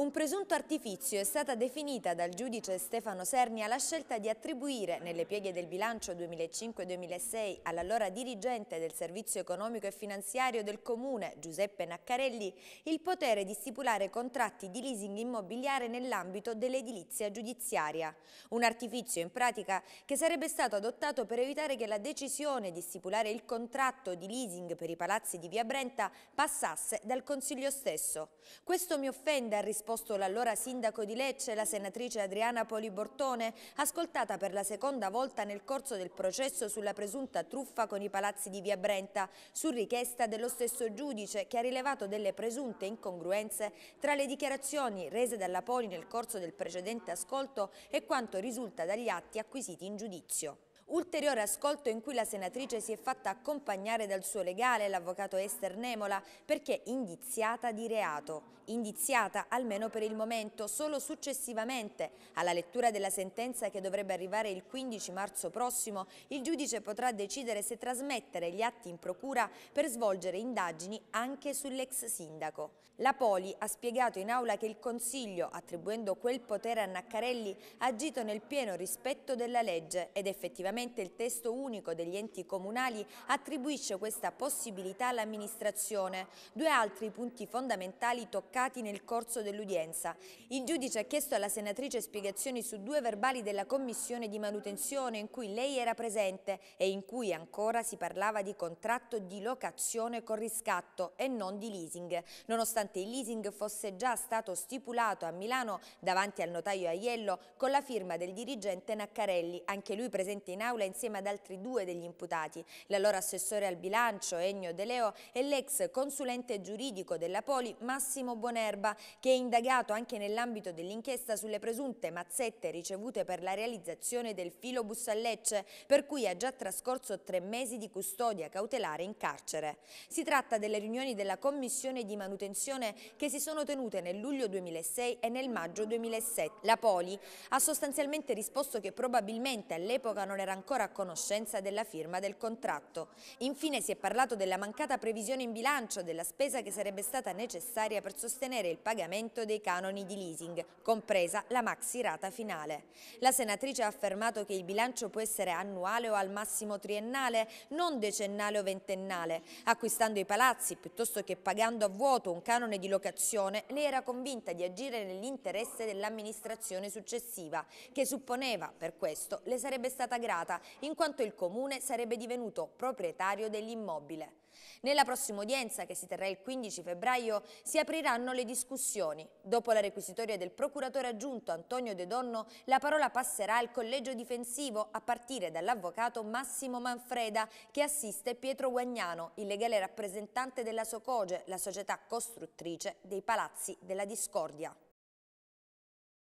Un presunto artifizio è stata definita dal giudice Stefano Sernia la scelta di attribuire nelle pieghe del bilancio 2005-2006 all'allora dirigente del servizio economico e finanziario del comune Giuseppe Naccarelli il potere di stipulare contratti di leasing immobiliare nell'ambito dell'edilizia giudiziaria. Un artifizio in pratica che sarebbe stato adottato per evitare che la decisione di stipulare il contratto di leasing per i palazzi di Via Brenta passasse dal Consiglio stesso. Questo mi offende a rispondere esposto l'allora sindaco di Lecce, la senatrice Adriana Polibortone, ascoltata per la seconda volta nel corso del processo sulla presunta truffa con i palazzi di Via Brenta, su richiesta dello stesso giudice che ha rilevato delle presunte incongruenze tra le dichiarazioni rese dalla Poli nel corso del precedente ascolto e quanto risulta dagli atti acquisiti in giudizio. Ulteriore ascolto in cui la senatrice si è fatta accompagnare dal suo legale, l'avvocato Esther Nemola, perché indiziata di reato. Indiziata, almeno per il momento, solo successivamente. Alla lettura della sentenza che dovrebbe arrivare il 15 marzo prossimo, il giudice potrà decidere se trasmettere gli atti in procura per svolgere indagini anche sull'ex sindaco. La Poli ha spiegato in aula che il Consiglio, attribuendo quel potere a Naccarelli, ha agito nel pieno rispetto della legge ed effettivamente Attualmente il testo unico degli enti comunali attribuisce questa possibilità all'amministrazione. Due altri punti fondamentali toccati nel corso dell'udienza. Il giudice ha chiesto alla senatrice spiegazioni su due verbali della commissione di manutenzione in cui lei era presente e in cui ancora si parlava di contratto di locazione con riscatto e non di leasing, nonostante il leasing fosse già stato stipulato a Milano davanti al notaio Aiello con la firma del dirigente Naccarelli, anche lui presente in aula aula insieme ad altri due degli imputati, l'allora assessore al bilancio Ennio De Leo e l'ex consulente giuridico della Poli Massimo Bonerba, che è indagato anche nell'ambito dell'inchiesta sulle presunte mazzette ricevute per la realizzazione del filobus a Lecce, per cui ha già trascorso tre mesi di custodia cautelare in carcere. Si tratta delle riunioni della Commissione di manutenzione che si sono tenute nel luglio 2006 e nel maggio 2007. La Poli ha sostanzialmente risposto che probabilmente all'epoca non era ancora ancora a conoscenza della firma del contratto. Infine si è parlato della mancata previsione in bilancio della spesa che sarebbe stata necessaria per sostenere il pagamento dei canoni di leasing, compresa la maxi rata finale. La senatrice ha affermato che il bilancio può essere annuale o al massimo triennale, non decennale o ventennale. Acquistando i palazzi piuttosto che pagando a vuoto un canone di locazione, lei era convinta di agire nell'interesse dell'amministrazione successiva, che supponeva per questo le sarebbe stata grave liquidata, in quanto il comune sarebbe divenuto proprietario dell'immobile. Nella prossima udienza, che si terrà il 15 febbraio, si apriranno le discussioni. Dopo la requisitoria del procuratore aggiunto Antonio De Donno, la parola passerà al collegio difensivo a partire dall'avvocato Massimo Manfreda, che assiste Pietro Guagnano, il legale rappresentante della Socoge, la società costruttrice dei palazzi della discordia.